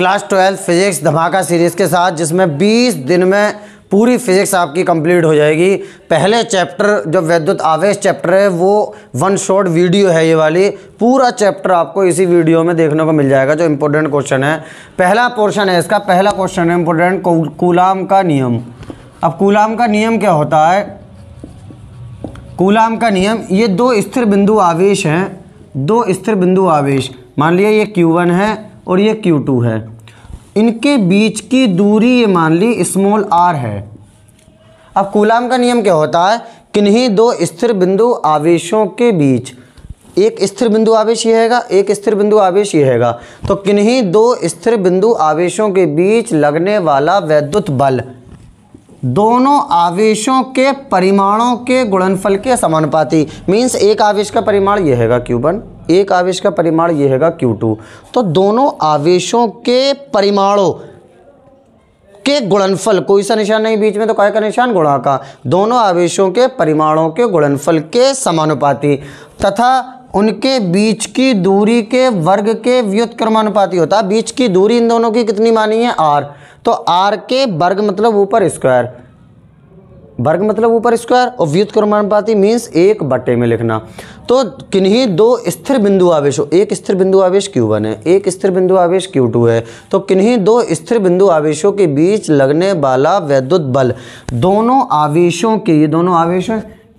class twelfth physics धमाका series के साथ जिसमें 20 दिन में पूरी फिजिक्स आपकी कंप्लीट हो जाएगी पहले चैप्टर जो वैद्युत आवेश चैप्टर है वो वन शॉट वीडियो है ये वाली पूरा चैप्टर आपको इसी वीडियो में देखने को मिल जाएगा जो इम्पोर्टेंट क्वेश्चन है पहला पोर्शन है इसका पहला क्वेश्चन है इम्पोर्टेंट कूलाम का नियम अब कूलाम का नियम क्या होता है कूलाम का नियम ये दो स्थिर बिंदु आवेश हैं दो स्थिर बिंदु आवेश मान लिया ये Q1 है और ये Q2 है इनके बीच की दूरी ये मान ली स्मॉल आर है अब कूलाम का नियम क्या होता है किन्हीं दो स्थिर बिंदु आवेशों के बीच एक स्थिर बिंदु आवेश ये हैगा एक स्थिर बिंदु आवेश ये हैगा तो किन्हीं दो स्थिर बिंदु आवेशों के बीच लगने वाला वैद्युत बल दोनों आवेशों के परिमाणों के गुणनफल के समानुपाती मीन्स एक आवेश का परिमाण यह हैगा क्यू वन एक आवेश का परिमाण ये हैगा Q2 तो दोनों आवेशों के परिमाणों के गुणनफल कोई सा निशान नहीं बीच में तो काय का निशान गुणा का दोनों आवेशों के परिमाणों के गुणनफल के समानुपाती तथा उनके बीच की दूरी के वर्ग के व्युत्क्रमानुपाती होता है बीच की दूरी इन दोनों की कितनी मानी है आर तो आर के वर्ग मतलब ऊपर स्क्वायर वर्ग मतलब ऊपर स्क्वायर और व्युत क्रमानुपाती मीन्स एक बट्टे में लिखना तो किन्हीं दो स्थिर बिंदु हो एक स्थिर बिंदु आवेश क्यू वन है एक स्थिर बिंदु आवेश क्यू टू है तो किन्हीं दो स्थिर बिंदु आवेशों के बीच लगने वाला वैद्युत बल दोनों आवेशों के ये दोनों आवेश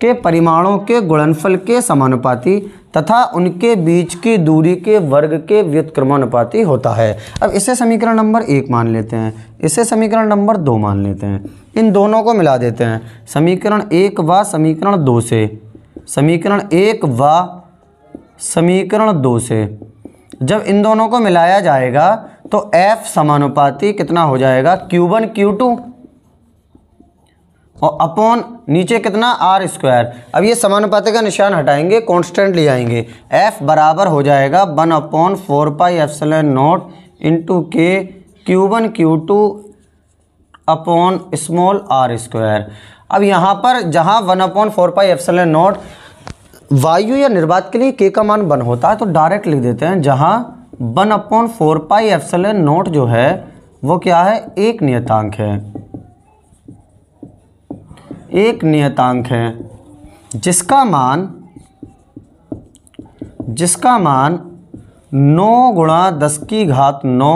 के परिमाणों के गुणनफल के समानुपाती तथा उनके बीच की दूरी के वर्ग के व्युत्क्रमानुपाती होता है अब इसे समीकरण नंबर एक मान लेते हैं इसे समीकरण नंबर दो मान लेते हैं इन दोनों को मिला देते हैं समीकरण एक व समीकरण दो से समीकरण एक व समीकरण दो से जब इन दोनों को मिलाया जाएगा तो f समानुपाती कितना हो जाएगा q1 q2 और अपॉन नीचे कितना आर स्क्वायर अब ये समानुपाति का निशान हटाएंगे कांस्टेंट ले आएंगे एफ बराबर हो जाएगा one upon four pi F naught naught two K Q one Q two upon small R square अब यहाँ पर जहाँ one upon four pi F epsilon naught वायु या निर्वात के लिए के का मान बन होता है तो डायरेक्ट लिख देते हैं जहाँ one upon four pi F epsilon naught जो है वो क्या है एक नियतांक है एक नियतांक है जिसका मान जिसका मान नौ गुणा दस की घात नौ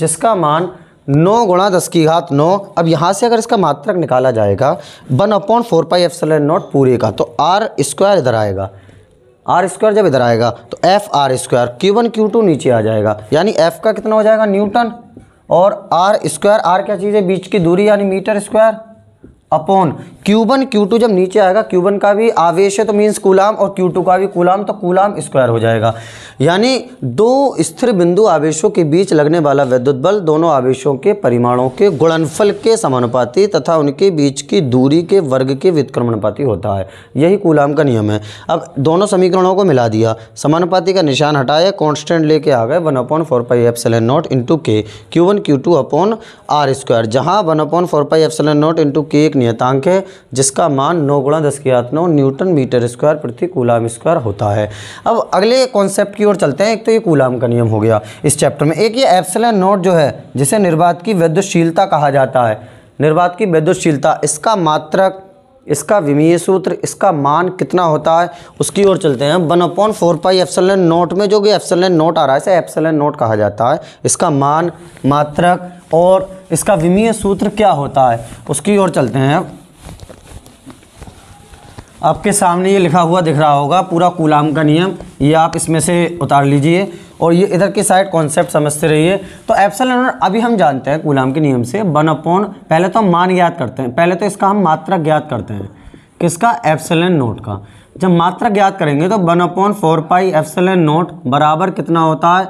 जिसका मान नौ गुणा दस की घात नौ अब यहाँ से अगर इसका मात्रक निकाला जाएगा one upon four pi F epsilon naught पूरे का तो आर स्क्वायर इधर आएगा आर स्क्वायर जब इधर आएगा तो F R square Q one Q two नीचे आ जाएगा यानी एफ का कितना हो जाएगा न्यूटन और आर स्क्वायर आर क्या चीज़ है बीच की दूरी यानी metre square upon Q one Q two जब नीचे आएगा क्यू वन का भी आवेश है तो मीन्स कूलाम और क्यू टू का भी कूलाम तो कूलाम स्क्वायर हो जाएगा यानी दो स्थिर बिंदु आवेशों के बीच लगने वाला विद्युत बल दोनों आवेशों के परिमाणों के गुणनफल के समानुपाती तथा उनके बीच की दूरी के वर्ग के व्युत्क्रमणपाती होता है यही कूलाम का नियम है अब दोनों समीकरणों को मिला दिया समानुपाती का निशान हटाया कॉन्स्टेंट लेके आ गए one upon four pi F epsilon naught into K Q one Q two upon R square जहाँ one upon four pi F epsilon naught into K एक नियतांक है जिसका मान नौ गुणा दस की घात नौ न्यूटन मीटर स्क्वायर प्रति कूलाम स्क्वायर होता है अब अगले कॉन्सेप्ट की ओर चलते हैं एक तो ये कूलाम का नियम हो गया इस चैप्टर में एक ये एप्सलन नोट जो है जिसे निर्वात की वैद्यशीलता कहा जाता है निर्वात की वैद्यशीलता इसका मात्रक इसका विमीय सूत्र इसका मान कितना होता है उसकी ओर चलते हैं one upon four pi epsilon naught में जो कि एफसल नोट आ रहा है इसे एफसल नोट कहा जाता है इसका मान मात्रक और इसका विमीय सूत्र क्या होता है उसकी ओर चलते हैं आपके सामने ये लिखा हुआ दिख रहा होगा पूरा कुलाम का नियम ये आप इसमें से उतार लीजिए और ये इधर की साइड कॉन्सेप्ट समझते रहिए तो एप्सलन अभी हम जानते हैं कुलाम के नियम से वन अपॉन पहले तो हम मान ज्ञात करते हैं पहले तो इसका हम मात्रा ज्ञात करते हैं किसका एप्सलन नोट का जब मात्रा ज्ञात करेंगे तो one upon four pi epsilon naught बराबर कितना होता है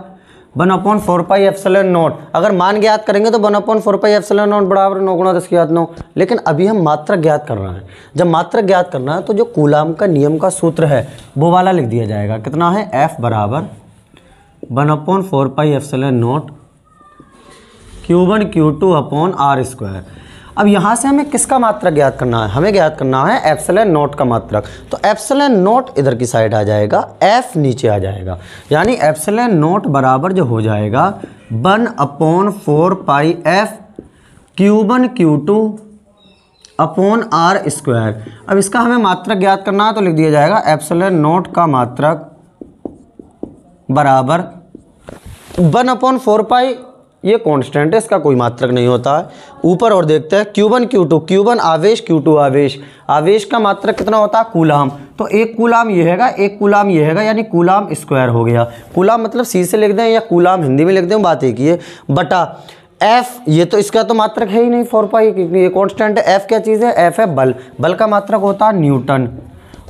one upon four pi epsilon naught अगर मान ज्ञात करेंगे तो one upon four pi epsilon naught बराबर नौ गुणा दस की घात नौ लेकिन अभी हम मात्र ज्ञात कर रहे हैं जब मात्र ज्ञात करना है तो जो कूलाम का नियम का सूत्र है वो वाला लिख दिया जाएगा कितना है एफ बराबर one upon four pi epsilon naught Q one Q two upon R square अब यहाँ से हमें किसका मात्रक ज्ञात करना है हमें ज्ञात करना है एप्सलन नोट का मात्रक तो एप्सलन नोट इधर की साइड आ जाएगा एफ नीचे आ जाएगा यानी एप्सलन नोट बराबर जो हो जाएगा one upon four pi F Q one Q two upon R square अब इसका हमें मात्रक ज्ञात करना है तो लिख दिया जाएगा एप्सलन नोट का मात्रक बराबर वन अपॉन फोर पाई ये कांस्टेंट है इसका कोई मात्रक नहीं होता है ऊपर और देखते हैं क्यूबन क्यू टू क्यूबन आवेश क्यू टू आवेश आवेश का मात्रक कितना होता है कूलाम तो एक कूलाम ये हैगा एक कूलाम ये हैगा यानी कूलाम स्क्वायर हो गया कूलाम मतलब सी से लिख दें या कूलाम हिंदी में लिख दें बात एक ही है बटा एफ ये तो इसका तो मात्रक है ही नहीं फोर पाई क्योंकि ये कॉन्स्टेंट है एफ क्या चीज़ है एफ है बल बल का मात्रक होता है न्यूटन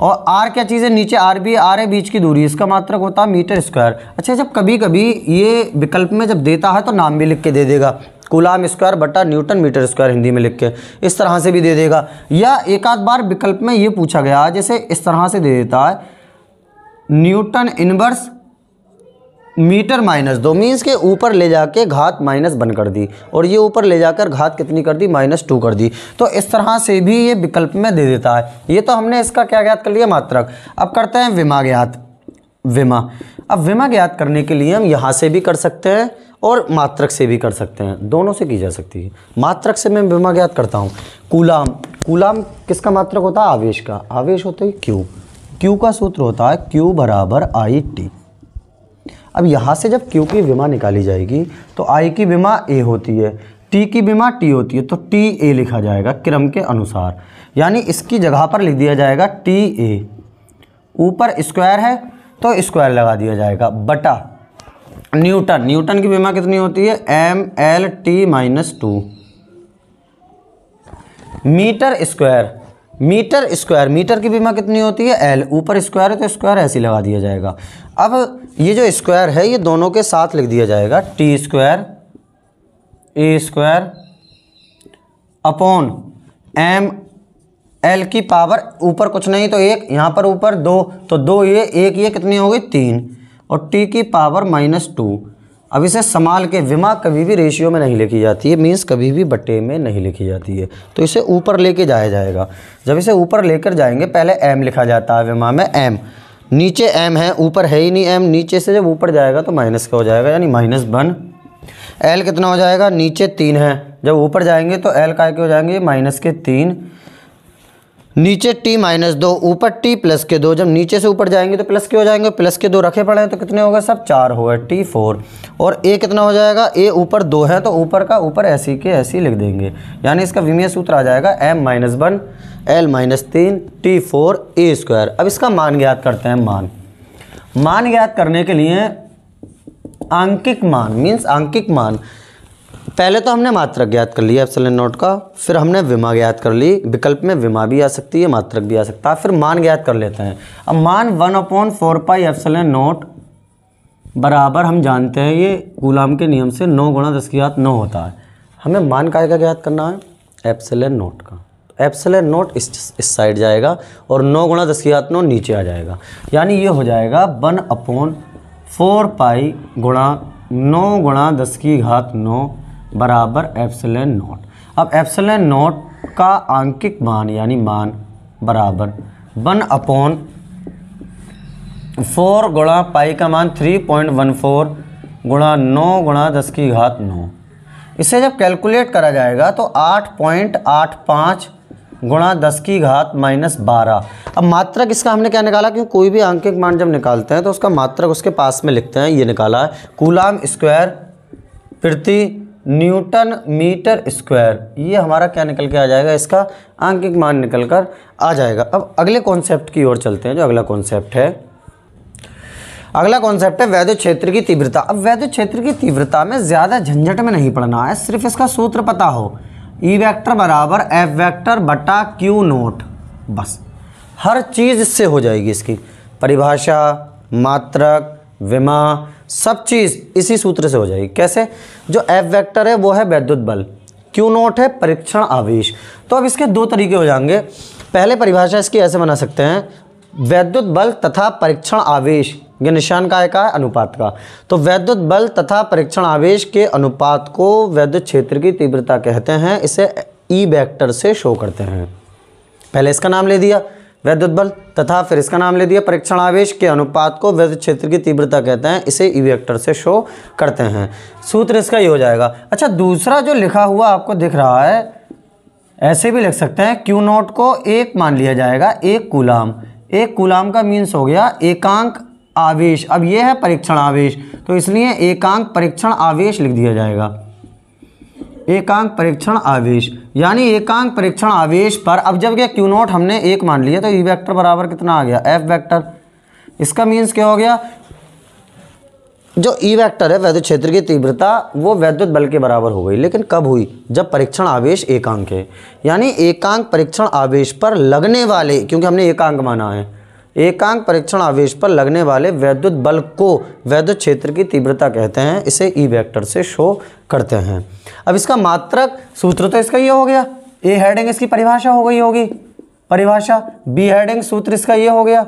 और आर क्या चीज़ है नीचे आर भी आर है बीच की दूरी इसका मात्रक होता है मीटर स्क्वायर अच्छा जब कभी कभी ये विकल्प में जब देता है तो नाम भी लिख के दे देगा कुलाम स्क्वायर बटा न्यूटन मीटर स्क्वायर हिंदी में लिख के इस तरह से भी दे देगा या एक आध बार विकल्प में ये पूछा गया जैसे इस तरह से दे देता है न्यूटन इनवर्स मीटर माइनस दो मीन्स के ऊपर ले जाके घात माइनस वन कर दी और ये ऊपर ले जाकर घात कितनी कर दी माइनस टू कर दी तो इस तरह से भी ये विकल्प में दे देता है ये तो हमने इसका क्या ज्ञात कर लिया मात्रक अब करते हैं विमा ज्ञात विमा अब विमा ज्ञात करने के लिए हम यहाँ से भी कर सकते हैं और मात्रक से भी कर सकते हैं दोनों से की जा सकती है मात्रक से मैं विमा ज्ञात करता हूँ कूलाम कूलाम किसका मात्रक होता है आवेश का आवेश होता है क्यू क्यू का सूत्र होता है क्यू बराबर आई टी अब यहाँ से जब क्यू की बीमा निकाली जाएगी तो आई की बीमा ए होती है टी की बीमा टी होती है तो टी ए लिखा जाएगा क्रम के अनुसार यानी इसकी जगह पर लिख दिया जाएगा टी ए ऊपर स्क्वायर है तो स्क्वायर लगा दिया जाएगा बटा न्यूटन न्यूटन की बीमा कितनी होती है M L T minus two metre square metre square metre की बीमा कितनी होती है एल ऊपर स्क्वायर है तो स्क्वायर ऐसे ही लगा दिया जाएगा अब ये जो स्क्वायर है ये दोनों के साथ लिख दिया जाएगा T square A square upon M L की पावर ऊपर कुछ नहीं तो एक यहाँ पर ऊपर दो तो दो ये एक ये कितनी हो गई तीन और टी की पावर माइनस टू अब इसे समाल के विमा कभी भी रेशियो में नहीं लिखी जाती है मीन्स कभी भी बटे में नहीं लिखी जाती है तो इसे ऊपर लेके जाया जाएगा जब इसे ऊपर लेकर जाएंगे पहले एम लिखा जाता है विमा में एम नीचे एम है ऊपर है ही नहीं एम नीचे से जब ऊपर जाएगा तो माइनस का हो जाएगा यानी माइनस वन एल कितना हो जाएगा नीचे तीन है जब ऊपर जाएंगे तो एल का हो जाएंगे माइनस के तीन नीचे टी माइनस दो ऊपर टी प्लस के दो जब नीचे से ऊपर जाएंगे तो प्लस के हो जाएंगे प्लस के दो रखे पड़े हैं तो कितने हो गए सब चार हो गए टी फोर और ए कितना हो जाएगा ए ऊपर दो है तो ऊपर का ऊपर ऐसी के ऐसी लिख देंगे यानी इसका विमय सूत्र आ जाएगा M minus one L minus तीन टी फोर ए स्क्वायर अब इसका मान ज्ञात करते हैं मान मान ज्ञात करने के लिए आंकिक मान मीन्स आंकिक मान पहले तो हमने मात्रक ज्ञात कर लिया एप्सिलन नोट का फिर हमने विमा ज्ञात कर ली विकल्प में विमा भी आ सकती है मात्रक भी आ सकता है फिर मान ज्ञात कर लेते हैं अब मान one upon four pi epsilon naught बराबर हम जानते हैं ये गुलाम के नियम से नौ गुणा दस की घात नौ होता है हमें मान काय का ज्ञात करना है एप्सिलन नोट का एप्सिलन नोट इस इस साइड जाएगा और नौ गुणा दस की घात नौ नीचे आ जाएगा यानी ये हो जाएगा वन अपॉन फोर पाई गुणा नौ गुणा दस की घात नौ बराबर एफसेलन नॉट अब एफसेलन नॉट का आंकिक मान यानी मान बराबर वन अपॉन फोर गुणा पाई का मान थ्री पॉइंट वन फोर गुणा नौ गुणा दस की घात नौ इसे जब कैलकुलेट करा जाएगा तो आठ पॉइंट आठ पाँच गुणा दस की घात माइनस बारह अब मात्रक इसका हमने क्या निकाला क्योंकि कोई भी आंकिक मान जब निकालते हैं तो उसका मात्रक उसके पास में लिखते हैं ये निकाला है कूलाम स्क्वायर प्रति न्यूटन मीटर स्क्वायर ये हमारा क्या निकल के आ जाएगा इसका आंकिक मान निकल कर आ जाएगा अब अगले कॉन्सेप्ट की ओर चलते हैं जो अगला कॉन्सेप्ट है अगला कॉन्सेप्ट है वैद्य क्षेत्र की तीव्रता अब वैद्य क्षेत्र की तीव्रता में ज़्यादा झंझट में नहीं पड़ना है सिर्फ इसका सूत्र पता हो ई e वैक्टर बराबर एफ वैक्टर बटा क्यू नोट बस हर चीज़ इससे हो जाएगी इसकी परिभाषा मात्रक विमा सब चीज़ इसी सूत्र से हो जाएगी कैसे जो एफ वेक्टर है वो है वैद्युत बल क्यू नोट है परीक्षण आवेश तो अब इसके दो तरीके हो जाएंगे पहले परिभाषा इसकी ऐसे बना सकते हैं वैद्युत बल तथा परीक्षण आवेश ये निशान का है का है अनुपात का तो वैद्युत बल तथा परीक्षण आवेश के अनुपात को वैद्युत क्षेत्र की तीव्रता कहते हैं इसे ई e वैक्टर से शो करते हैं पहले इसका नाम ले दिया वैद्युत बल तथा फिर इसका नाम ले दिया परीक्षण आवेश के अनुपात को वैद्युत क्षेत्र की तीव्रता कहते हैं इसे ई e वेक्टर से शो करते हैं सूत्र इसका ये हो जाएगा अच्छा दूसरा जो लिखा हुआ आपको दिख रहा है ऐसे भी लिख सकते हैं क्यू नोट को एक मान लिया जाएगा एक कुलाम एक कुलाम का मीन्स हो गया एकांक आवेश अब ये है परीक्षण आवेश तो इसलिए एकांक परीक्षण आवेश लिख दिया जाएगा एकांक परीक्षण आवेश यानी एकांक परीक्षण आवेश पर अब जब यह क्यू नोट हमने एक मान लिया तो ई e वेक्टर बराबर कितना आ गया एफ वेक्टर इसका मीन्स क्या हो गया जो ई e वेक्टर है वैद्युत क्षेत्र की तीव्रता वो वैद्युत बल के बराबर हो गई लेकिन कब हुई जब परीक्षण आवेश एकांक है यानी एकांक परीक्षण आवेश पर लगने वाले क्योंकि हमने एकांक माना है एकांक परीक्षण आवेश पर लगने वाले वैद्युत बल को वैद्युत क्षेत्र की तीव्रता कहते हैं इसे ई e वेक्टर से शो करते हैं अब इसका मात्रक सूत्र तो इसका ये हो गया ए हेडिंग इसकी परिभाषा हो गई होगी परिभाषा बी हेडिंग सूत्र इसका ये हो गया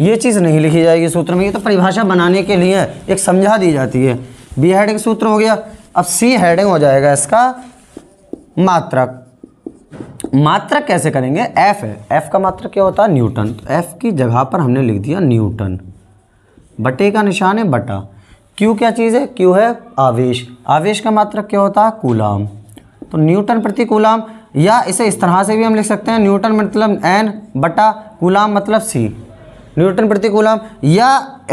ये चीज़ नहीं लिखी जाएगी सूत्र में ये तो परिभाषा बनाने के लिए एक समझा दी जाती है बी हेडिंग सूत्र हो गया अब सी हेडिंग हो जाएगा इसका मात्रक मात्रक कैसे करेंगे एफ है एफ का मात्रक क्या होता है न्यूटन तो एफ की जगह पर हमने लिख दिया न्यूटन बटे का निशान है बटा क्यू क्या चीज़ है क्यू है आवेश आवेश का मात्रक क्या होता है कूलाम तो न्यूटन प्रति कूलाम या इसे इस तरह से भी हम लिख सकते हैं न्यूटन मतलब एन बटा कूलाम मतलब सी न्यूटन प्रति कूलाम या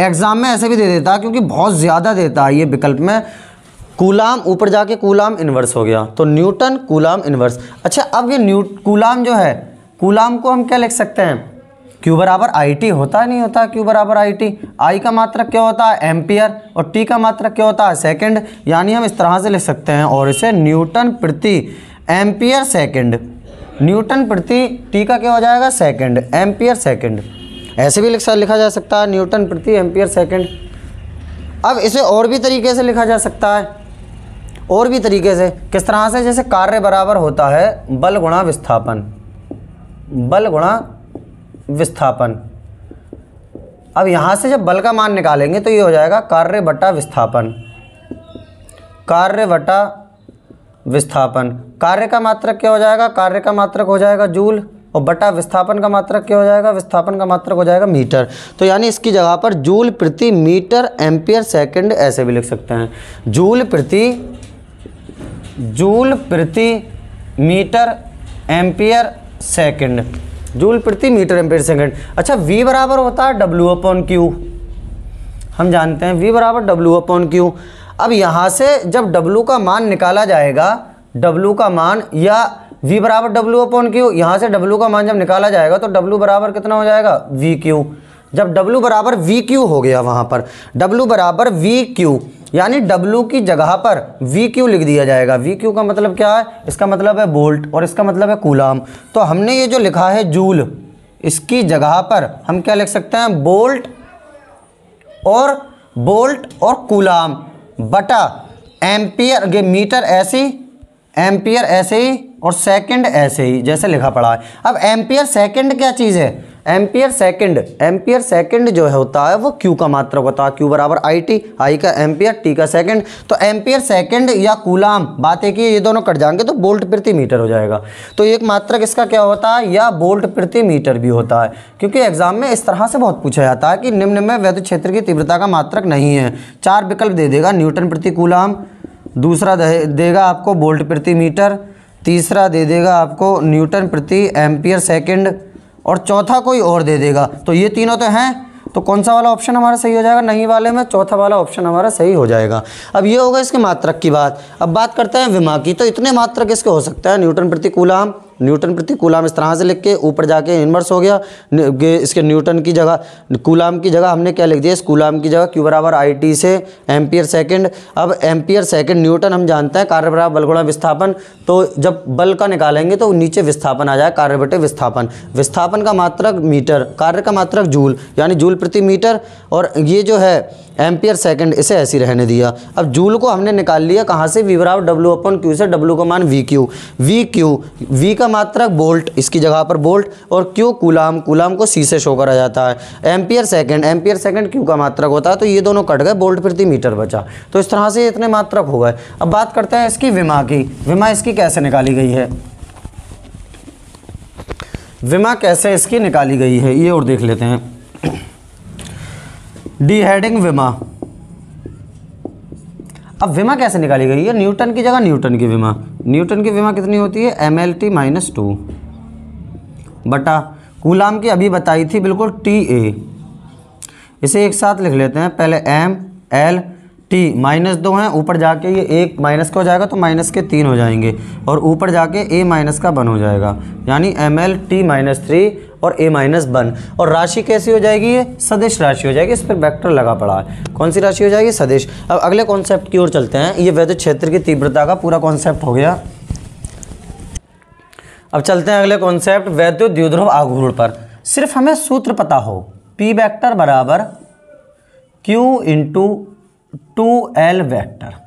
एग्ज़ाम में ऐसे भी दे देता क्योंकि बहुत ज़्यादा देता है ये विकल्प में कूलाम ऊपर जाके कूलाम इन्वर्स हो गया तो न्यूटन कूलाम इन्वर्स अच्छा अब ये न्यू कूलाम जो है कूलाम को हम क्या लिख सकते हैं क्यू बराबर आई टी होता नहीं होता क्यू बराबर आई टी आई का मात्रक क्या होता है एम्पियर और टी का मात्रक क्या होता है सेकंड यानी हम इस तरह से लिख सकते हैं और इसे न्यूटन प्रति एम्पियर सेकंड न्यूटन प्रति टी का क्या हो जाएगा सेकंड एम्पियर सेकंड ऐसे भी लिखा लिखा जा सकता है न्यूटन प्रति एम्पियर सेकंड अब इसे और भी तरीके से लिखा जा सकता है और भी तरीके से किस तरह से जैसे कार्य बराबर होता है बल गुणा विस्थापन बल गुणा विस्थापन अब यहाँ से जब बल का मान निकालेंगे तो ये हो जाएगा कार्य बटा विस्थापन कार्य बटा विस्थापन कार्य का मात्रक क्या हो जाएगा कार्य का मात्रक हो जाएगा जूल और बटा विस्थापन का मात्रक क्या हो जाएगा विस्थापन का मात्रक हो जाएगा मीटर तो यानी इसकी जगह पर जूल प्रति मीटर एम्पियर सेकंड ऐसे भी लिख सकते हैं जूल प्रति जूल प्रति मीटर एम्पियर सेकंड जूल प्रति मीटर एम्पियर सेकंड अच्छा v बराबर होता है डब्ल्यू अपॉन क्यू हम जानते हैं v बराबर डब्ल्यू अपॉन क्यू अब यहाँ से जब w का मान निकाला जाएगा w का मान या v बराबर डब्ल्यू अपॉन क्यू यहाँ से w का मान जब निकाला जाएगा तो w बराबर कितना हो जाएगा वी क्यू जब w बराबर वी क्यू हो गया वहाँ पर w बराबर वी क्यू यानी W की जगह पर VQ लिख दिया जाएगा VQ का मतलब क्या है इसका मतलब है बोल्ट और इसका मतलब है कूलाम तो हमने ये जो लिखा है जूल इसकी जगह पर हम क्या लिख सकते हैं बोल्ट और बोल्ट और कूलाम बटा एम्पियर ये मीटर ऐसे ही एम्पियर ऐसे ही और सेकंड ऐसे ही जैसे लिखा पड़ा है अब एम्पियर सेकंड क्या चीज़ है एम्पियर सेकंड एम्पियर सेकंड जो है होता है वो क्यू का मात्रक होता है क्यू बराबर आई टी आई का एम्पियर टी का सेकंड तो एम्पियर सेकंड या कूलाम बात एक कि ये दोनों कट जाएंगे तो बोल्ट प्रति मीटर हो जाएगा तो एक मात्रक इसका क्या होता है या बोल्ट प्रति मीटर भी होता है क्योंकि एग्जाम में इस तरह से बहुत पूछा जाता है कि निम्न में वैद्य क्षेत्र की तीव्रता का मात्रक नहीं है चार विकल्प दे देगा न्यूटन प्रति कूलाम दूसरा देगा आपको बोल्ट प्रति मीटर तीसरा दे देगा आपको न्यूटन प्रति एम्पियर सेकेंड और चौथा कोई और दे देगा तो ये तीनों तो हैं तो कौन सा वाला ऑप्शन हमारा सही हो जाएगा नहीं वाले में चौथा वाला ऑप्शन हमारा सही हो जाएगा अब ये होगा इसके मात्रक की बात अब बात करते हैं विमा की तो इतने मात्रक इसके हो सकता है न्यूटन प्रति कूलाम न्यूटन प्रति कूलाम इस तरह से लिख के ऊपर जाके इन्वर्स हो गया इसके न्यूटन की जगह कूलाम की जगह हमने क्या लिख दिया इस कूलाम की जगह क्यू बराबर आई टी से एम्पियर सेकेंड अब एम्पियर सेकेंड न्यूटन हम जानते हैं कार्य बराबर बल गुणा विस्थापन तो जब बल का निकालेंगे तो नीचे विस्थापन आ जाए कार्य बटे विस्थापन विस्थापन का मात्रक मीटर कार्य का मात्रक जूल यानी जूल प्रति मीटर और ये जो है एम्पियर सेकंड इसे ऐसी रहने दिया अब जूल को हमने निकाल लिया कहाँ से वी बराबर डब्ल्यू अपन क्यू से डब्ल्यू का मान V Q V Q V का मात्रक बोल्ट इसकी जगह पर बोल्ट और क्यू कूलाम कूलाम को सी से शो करा जाता है ampere second ampere second Q का मात्रक होता है तो ये दोनों कट गए बोल्ट प्रति मीटर बचा तो इस तरह से इतने मात्रक हो गए अब बात करते हैं इसकी विमा की विमा इसकी कैसे निकाली गई है विमा कैसे इसकी निकाली गई है ये और देख लेते हैं डी हेडिंग विमा अब विमा कैसे निकाली गई है न्यूटन की जगह न्यूटन की विमा न्यूटन की विमा कितनी होती है M L T minus two बटा कूलाम की अभी बताई थी बिल्कुल टी ए इसे एक साथ लिख लेते हैं पहले एम एल टी माइनस दो हैं ऊपर जाके ये एक माइनस का हो जाएगा तो माइनस के तीन हो जाएंगे और ऊपर जाके ए माइनस का बन हो जाएगा यानी M L T minus three और a माइनस वन और राशि कैसी हो जाएगी ये सदिश राशि हो जाएगी इस पर वेक्टर लगा पड़ा है कौन सी राशि हो जाएगी सदिश अब अगले कॉन्सेप्ट की ओर चलते हैं ये वैद्य क्षेत्र की तीव्रता का पूरा कॉन्सेप्ट हो गया अब चलते हैं अगले कॉन्सेप्ट वैद्य द्विध्रुव आघूर्ण पर सिर्फ हमें सूत्र पता हो पी वैक्टर बराबर Q into two L vector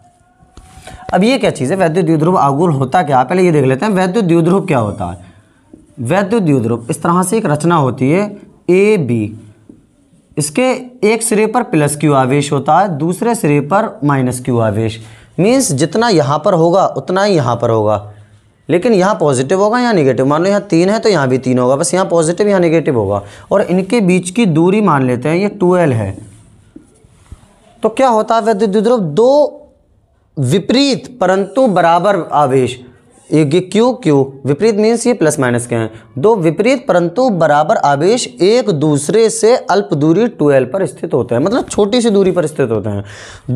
अब ये क्या चीज़ है वैद्य द्विध्रुव आघूर्ण होता क्या पहले ये देख लेते हैं वैद्य द्विध्रुव क्या होता है वैद्युत युद्रूप इस तरह से एक रचना होती है ए बी इसके एक सिरे पर प्लस क्यू आवेश होता है दूसरे सिरे पर माइनस क्यू आवेश मीन्स जितना यहाँ पर होगा उतना ही यहाँ पर होगा लेकिन यहाँ पॉजिटिव होगा यहाँ निगेटिव मान लो यहाँ तीन है तो यहाँ भी तीन होगा बस यहाँ पॉजिटिव यहाँ निगेटिव होगा और इनके बीच की दूरी मान लेते हैं ये टूएल है तो क्या होता है वैद्युत द्रव दो विपरीत परंतु बराबर आवेश ये क्यू क्यों विपरीत मीन्स ये प्लस माइनस के हैं दो विपरीत परंतु बराबर आवेश एक दूसरे से अल्प दूरी ट्वेल पर स्थित होते हैं मतलब छोटी सी दूरी पर स्थित होते हैं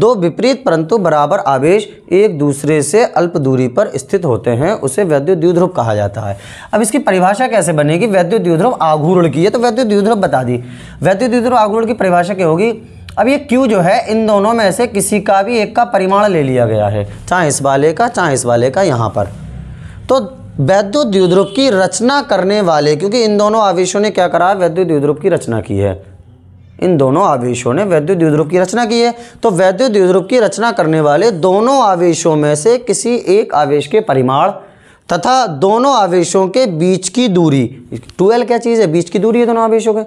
दो विपरीत परंतु बराबर आवेश एक दूसरे से अल्प दूरी पर स्थित होते हैं उसे वैद्य द्युध्रुव कहा जाता है अब इसकी परिभाषा कैसे बनेगी वैद्य द्युध्रुव आघूर्ण की है तो वैद्य द्युध्रुव बता दी वैद्य द्युध्रुव आघूर्ण की परिभाषा क्या होगी अब ये क्यू जो है इन दोनों में से किसी का भी एक का परिमाण ले लिया गया है चाहे इस वाले का चाहे इस वाले का यहाँ पर तो वैद्युत द्युद्रुप की रचना करने वाले क्योंकि इन दोनों आवेशों ने क्या करा है वैद्युत द्युद्रुप की रचना की है इन दोनों आवेशों ने वैद्युत द्युद्रुप की रचना की है तो वैद्युत द्युद्रुप की रचना करने वाले दोनों आवेशों में से किसी एक आवेश के परिमाण तथा दोनों आवेशों के बीच की दूरी टूएल क्या चीज़ है बीच की दूरी है दोनों आवेशों के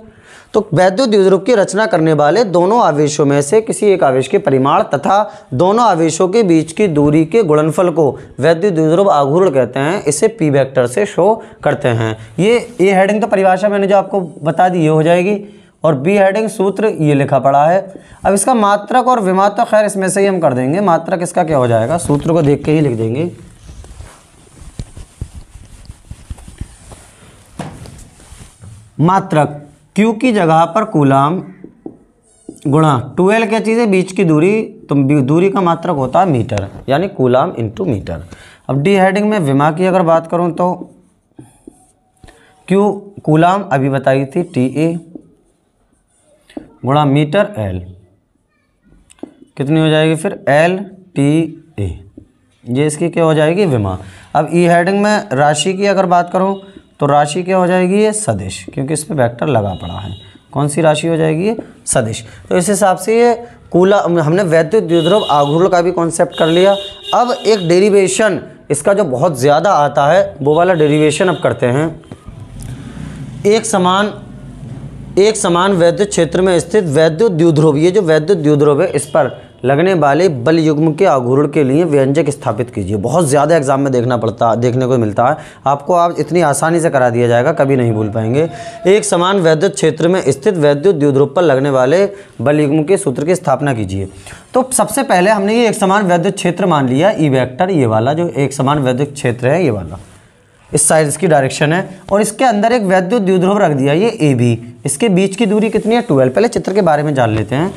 तो वैद्युत युद्रूप की रचना करने वाले दोनों आवेशों में से किसी एक आवेश के परिमाण तथा दोनों आवेशों के बीच की दूरी के गुणनफल को वैद्युत युद्रूप आघूर्ण कहते हैं इसे पी वेक्टर से शो करते हैं ये ए हेडिंग तो परिभाषा मैंने जो आपको बता दी ये हो जाएगी और बी हेडिंग सूत्र ये लिखा पड़ा है अब इसका मात्रक और विमात्रक खैर इसमें से ही हम कर देंगे मात्रक इसका क्या हो जाएगा सूत्र को देख के ही लिख देंगे मात्रक क्यू की जगह पर कूलाम गुणा ट्वेल्व क्या चीज़ है बीच की दूरी तो दूरी का मात्रक होता है मीटर यानी कूलाम इंटू मीटर अब डी हेडिंग में विमा की अगर बात करूँ तो क्यू कूलाम अभी बताई थी टी ए गुणा मीटर एल कितनी हो जाएगी फिर एल टी ए ये इसकी क्या हो जाएगी विमा अब ई e हेडिंग में राशि की अगर बात करूँ तो राशि क्या हो जाएगी ये सदिश क्योंकि इस पर वैक्टर लगा पड़ा है कौन सी राशि हो जाएगी ये सदिश तो इस हिसाब से ये कूला हमने वैद्युत द्विध्रुव आघूर्ण का भी कॉन्सेप्ट कर लिया अब एक डेरिवेशन इसका जो बहुत ज़्यादा आता है वो वाला डेरिवेशन अब करते हैं एक समान एक समान वैद्युत क्षेत्र में स्थित वैद्युत द्युध्रुव ये जो वैद्युत द्युध्रुव है इस पर लगने वाले बल युग्म के आघूर्ण के लिए व्यंजक स्थापित कीजिए बहुत ज़्यादा एग्जाम में देखना पड़ता देखने को मिलता है आपको आप इतनी आसानी से करा दिया जाएगा कभी नहीं भूल पाएंगे एक समान वैद्युत क्षेत्र में स्थित वैद्युत द्युध्रुव पर लगने वाले बल युग्म के सूत्र की स्थापना कीजिए तो सबसे पहले हमने ये एक समान वैद्युत क्षेत्र मान लिया ई e वैक्टर ये वाला जो एक समान वैद्युत क्षेत्र है ये वाला इस साइड इसकी डायरेक्शन है और इसके अंदर एक वैद्युत द्विध्रुव रख दिया ये ए बी इसके बीच की दूरी कितनी है ट्वेल्व पहले चित्र के बारे में जान लेते हैं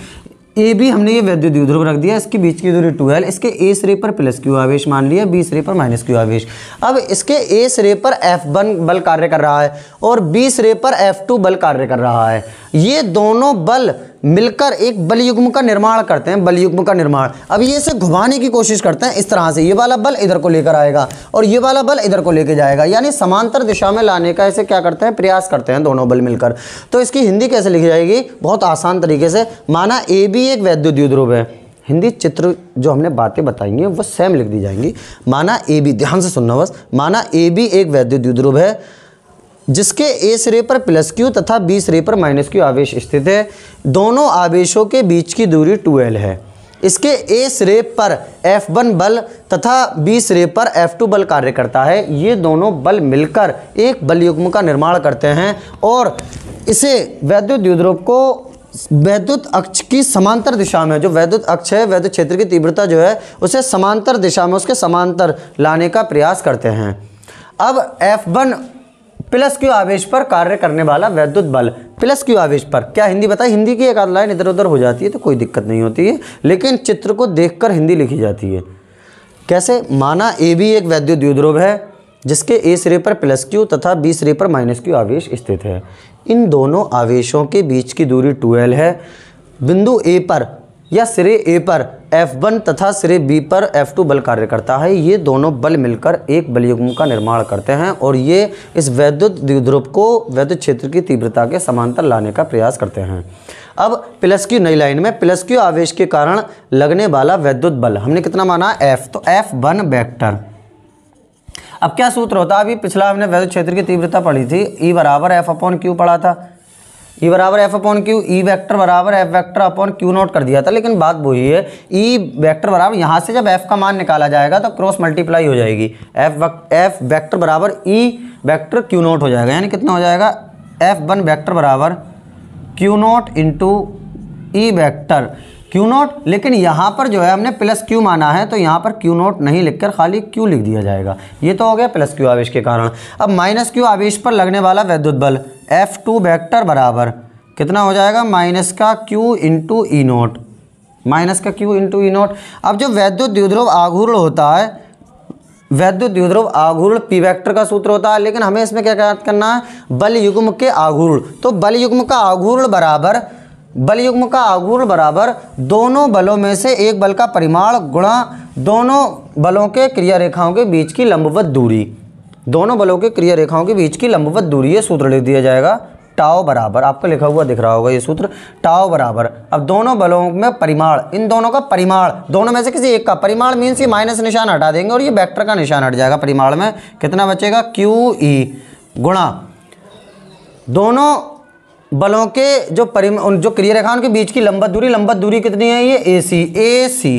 ए बी हमने ये वैद्युत ध्रुव रख दिया इसके बीच की दूरी एल इसके ए सिरे पर प्लस क्यू आवेश मान लिया बी सिरे पर माइनस क्यू आवेश अब इसके ए सिरे पर एफ वन बल कार्य कर रहा है और बी सिरे पर एफ टू बल कार्य कर रहा है ये दोनों बल मिलकर एक बलयुग्म का निर्माण करते हैं बलयुग्म का निर्माण अब ये इसे घुमाने की कोशिश करते हैं इस तरह से ये वाला बल इधर को लेकर आएगा और ये वाला बल इधर को लेकर जाएगा यानी समांतर दिशा में लाने का इसे क्या करते हैं प्रयास करते हैं दोनों बल मिलकर तो इसकी हिंदी कैसे लिखी जाएगी बहुत आसान तरीके से माना ए भी एक वैद्युत ध्रुव है हिंदी चित्र जो हमने बातें बताई हैं वो सेम लिख दी जाएंगी माना ए बी ध्यान से सुनना बस माना ए बी एक वैद्युत ध्रुव है जिसके ए सिरे पर प्लस क्यू तथा बी सिरे पर माइनस क्यू आवेश स्थित है दोनों आवेशों के बीच की दूरी 2l है इसके ए सिरे पर एफ वन बल तथा बी सिरे पर एफ टू बल कार्य करता है ये दोनों बल मिलकर एक बल युग्म का निर्माण करते हैं और इसे वैद्युत युद्रोप को वैद्युत अक्ष की समांतर दिशा में जो वैद्युत अक्ष है वैद्युत क्षेत्र की तीव्रता जो है उसे समांतर दिशा में उसके समांतर लाने का प्रयास करते हैं अब F1 प्लस क्यू आवेश पर कार्य करने वाला वैद्युत बल प्लस क्यू आवेश पर क्या हिंदी बताए हिंदी की एक आध लाइन इधर उधर हो जाती है तो कोई दिक्कत नहीं होती है लेकिन चित्र को देखकर हिंदी लिखी जाती है कैसे माना ए भी एक वैद्युत द्युद्रोव है जिसके ए सिरे पर प्लस क्यू तथा बी सिरे पर माइनस क्यू आवेश स्थित है इन दोनों आवेशों के बीच की दूरी 12 है बिंदु ए पर या सिरे ए पर F1 तथा सिरे बी पर F2 बल कार्य करता है ये दोनों बल मिलकर एक बलयुग्म का निर्माण करते हैं और ये इस वैद्युत द्विध्रुव को वैद्युत क्षेत्र की तीव्रता के समांतर लाने का प्रयास करते हैं अब प्लस क्यू नई लाइन में प्लस क्यू आवेश के कारण लगने वाला वैद्युत बल हमने कितना माना F तो एफ वन वेक्टर अब क्या सूत्र होता है अभी पिछला हमने वैद्युत क्षेत्र की तीव्रता पढ़ी थी ई e बराबर एफ अपॉन क्यू पढ़ा था ई e बराबर F upon Q E vector बराबर F vector upon Q note कर दिया था लेकिन बात वही है ई e वैक्टर बराबर यहाँ से जब एफ का मान निकाला जाएगा तो क्रॉस मल्टीप्लाई हो जाएगी एफ एफ वैक्टर बराबर ई वैक्टर क्यू नोट हो जाएगा यानी कितना हो जाएगा एफ वन वैक्टर बराबर Q naught into E vector Q naught लेकिन यहाँ पर जो है हमने प्लस क्यू माना है तो यहाँ पर क्यू नोट नहीं लिखकर खाली क्यू लिख दिया जाएगा ये तो हो गया प्लस क्यू आवेश के कारण अब माइनस क्यू आवेश पर लगने वाला वैद्युत बल एफ टू वैक्टर बराबर कितना हो जाएगा माइनस का Q into E naught minus का क्यू इंटू ई नोट अब जो वैद्युत द्विध्रुव आघूर्ण होता है वैद्युत द्विध्रुव आघूर्ण पी वेक्टर का सूत्र होता है लेकिन हमें इसमें क्या करना है बल युग्म के आघूर्ण तो बल युग्म का आघूर्ण बराबर युग्म का आगुण बराबर दोनों बलों में से एक बल का परिमाण गुणा दोनों बलों के क्रिया रेखाओं के बीच की लंबवत दूरी दोनों बलों के क्रिया रेखाओं के बीच की लंबवत दूरी ये सूत्र लिख दिया जाएगा टाओ बराबर आपका लिखा हुआ दिख रहा होगा ये सूत्र टाओ बराबर अब दोनों बलों में परिमाण इन दोनों का परिमाण दोनों में से किसी एक का परिमाण मीन्स ये माइनस निशान हटा देंगे और ये वेक्टर का निशान हट जाएगा परिमाण में कितना बचेगा क्यू ई e गुणा दोनों बलों के जो परि जो क्रिय रेखा उनके बीच की लंबत दूरी लंबत दूरी कितनी है ये ए सी ए सी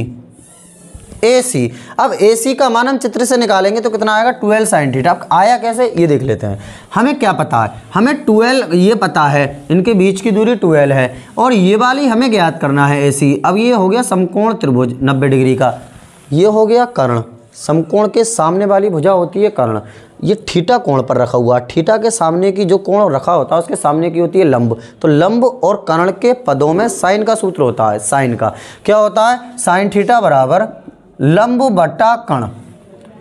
ए सी अब ए सी का मान हम चित्र से निकालेंगे तो कितना आएगा ट्वेल्व साइन थीटा अब आया कैसे ये देख लेते हैं हमें क्या पता है हमें ट्वेल्व ये पता है इनके बीच की दूरी ट्वेल्व है और ये वाली हमें ज्ञात करना है ए सी अब ये हो गया समकोण त्रिभुज नब्बे डिग्री का ये हो गया कर्ण समकोण के सामने वाली भुजा होती है कर्ण ये ठीटा कोण पर रखा हुआ ठीटा के सामने की जो कोण रखा होता है उसके सामने की होती है लंब तो लंब और कर्ण के पदों में साइन का सूत्र होता है साइन का क्या होता है साइन ठीटा बराबर लंब बटा कर्ण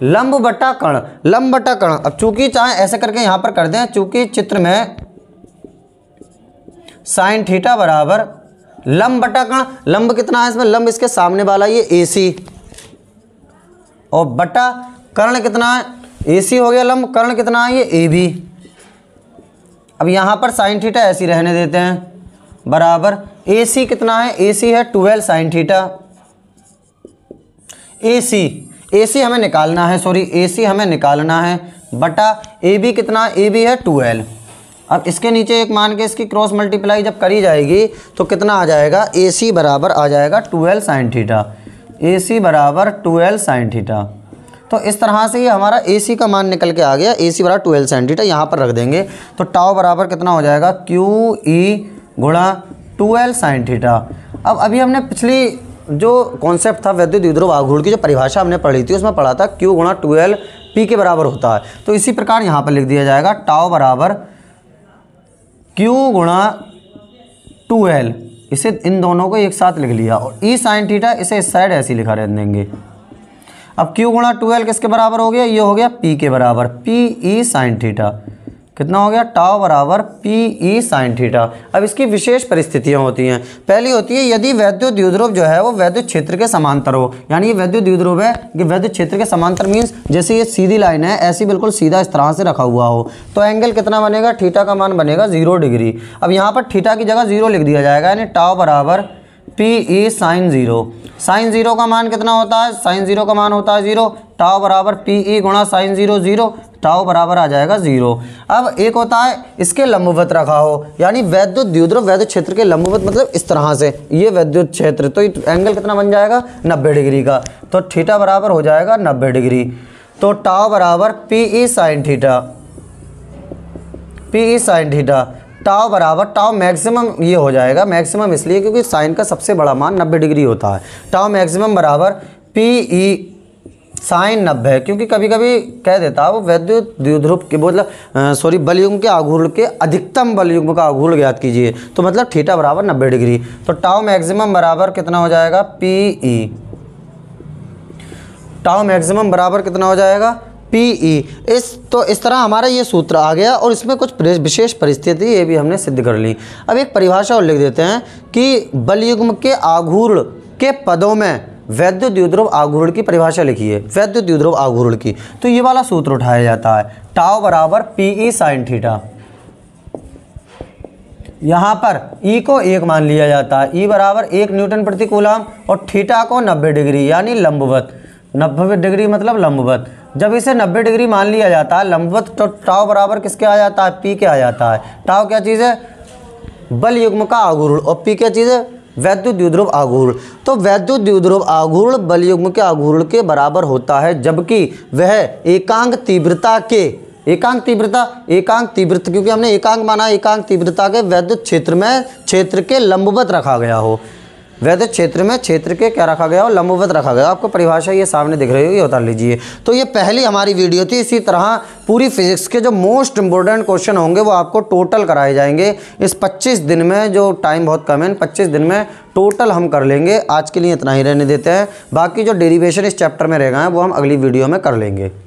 लंब बटा कर्ण लंब बटा कर्ण अब चूंकि चाहे ऐसे करके यहां पर कर दें चूंकि चित्र में साइन थीटा बराबर लंब बटा कर्ण लंब कितना है इसमें लंब इसके सामने वाला ये ए सी और बटा कर्ण कितना है ए सी हो गया लंब कर्ण कितना है ये ए भी अब यहाँ पर साइन थीटा ऐसी रहने देते हैं बराबर ए सी कितना है ए सी है twelve sine theta A C A C हमें निकालना है सॉरी ए सी हमें निकालना है बटा ए बी कितना ए बी है ट्वेल्व अब इसके नीचे एक मान के इसकी क्रॉस मल्टीप्लाई जब करी जाएगी तो कितना आ जाएगा ए सी बराबर आ जाएगा twelve sine theta A C बराबर ट्वेल्व साइन थीटा तो इस तरह से ये हमारा ए सी का मान निकल के आ गया ए सी बराबर ट्वेल्व साइन थीटा यहाँ पर रख देंगे तो टाओ बराबर कितना हो जाएगा क्यू ई e गुणा ट्वेल्व साइन थीटा अब अभी हमने पिछली जो कॉन्सेप्ट था वैद्युत विद्रोह आघूर्ण की जो परिभाषा हमने पढ़ी थी उसमें पढ़ा था क्यू गुणा ट्वेल्व पी के बराबर होता है तो इसी प्रकार यहाँ पर लिख दिया जाएगा टाओ बराबर क्यू गुणा ट्वेल्व इसे इन दोनों को एक साथ लिख लिया और ई साइन थीटा इसे इस साइड ऐसे लिखा रह देंगे अब क्यू गुणा ट्वेल्व किसके बराबर हो गया ये हो गया पी के बराबर पी ई साइन थीटा कितना हो गया टाव बराबर पी ई साइन थीटा अब इसकी विशेष परिस्थितियां होती हैं पहली होती है यदि वैद्युत द्युद्रोप जो है वो वैद्युत क्षेत्र के समांतर हो यानी ये वैद्युत द्युद्रोप है कि वैद्युत क्षेत्र के समांतर मीन्स जैसे ये सीधी लाइन है ऐसी बिल्कुल सीधा इस तरह से रखा हुआ हो तो एंगल कितना बनेगा ठीठा का मान बनेगा जीरो डिग्री अब यहाँ पर ठीठा की जगह जीरो लिख दिया जाएगा यानी टाव बराबर P E sine zero sine zero का मान कितना होता है साइन ज़ीरो का मान होता है ज़ीरो टाव बराबर पी ई e गुणा साइन ज़ीरो ज़ीरो टाओ बराबर आ जाएगा जीरो अब एक होता है इसके लंबवत रखा हो यानी वैद्युत द्युद्रव वैद्युत क्षेत्र के लंबवत मतलब इस तरह से ये वैद्युत क्षेत्र तो एंगल कितना बन जाएगा नब्बे डिग्री का तो ठीटा बराबर हो जाएगा नब्बे डिग्री तो टाओ बराबर P E sine theta P E sine theta tau बराबर टाओ मैक्सिमम ये हो जाएगा मैक्सिमम इसलिए क्योंकि साइन का सबसे बड़ा मान नब्बे डिग्री होता है टाओ मैक्सिमम बराबर पी ई साइन नब्बे क्योंकि कभी कभी कह देता है वो वैद्युत द्विध्रुव के मतलब सॉरी बलयुग के आघूर्ण के अधिकतम बलयुग का आघूर्ण ज्ञात कीजिए तो मतलब थीटा बराबर नब्बे डिग्री तो टाओ मैक्सिमम बराबर कितना हो जाएगा पी ई टाओ मैक्सिमम बराबर कितना हो जाएगा पी ई इस तो इस तरह हमारा ये सूत्र आ गया और इसमें कुछ विशेष परिस्थिति ये भी हमने सिद्ध कर ली अब एक परिभाषा और लिख देते हैं कि बलयुग्म के आघूर्ण के पदों में वैद्य द्युद्रव आघूर्ण की परिभाषा लिखी है वैद्य द्युद्रव आघूर्ण की तो ये वाला सूत्र उठाया जाता है टाव बराबर पी ई साइन थीटा यहाँ पर ई e को एक मान लिया जाता है ई e बराबर एक न्यूटन प्रति कूलाम और थीटा को 90 डिग्री यानी लंबवत 90 डिग्री मतलब लंबवत जब इसे 90 डिग्री मान लिया जाता है लंबवत तो टाव बराबर किसके आ जाता है पी के आ जाता है टाव क्या चीज़ है बल युग्म का आघूर्ण और पी क्या चीज़ है वैद्युत द्युद्रुव आघूर्ण तो वैद्युत द्युद्रुव आघूर्ण बलयुग्म के आघूर्ण के बराबर होता है जबकि वह एकांक तीव्रता के एकांक तीव्रता एकांक तीव्रता क्योंकि हमने एकांक माना एकांक तीव्रता के वैद्युत क्षेत्र में क्षेत्र के लंबवत रखा गया हो वैदिक क्षेत्र में क्षेत्र के क्या रखा गया और लंबवत रखा गया आपको परिभाषा ये सामने दिख रही होगी उतार लीजिए तो ये पहली हमारी वीडियो थी इसी तरह पूरी फिजिक्स के जो मोस्ट इंपॉर्टेंट क्वेश्चन होंगे वो आपको टोटल कराए जाएंगे इस 25 दिन में जो टाइम बहुत कम है पच्चीस दिन में टोटल हम कर लेंगे आज के लिए इतना ही रहने देते हैं बाकी जो डेरीवेशन इस चैप्टर में रहेगा वो हम अगली वीडियो में कर लेंगे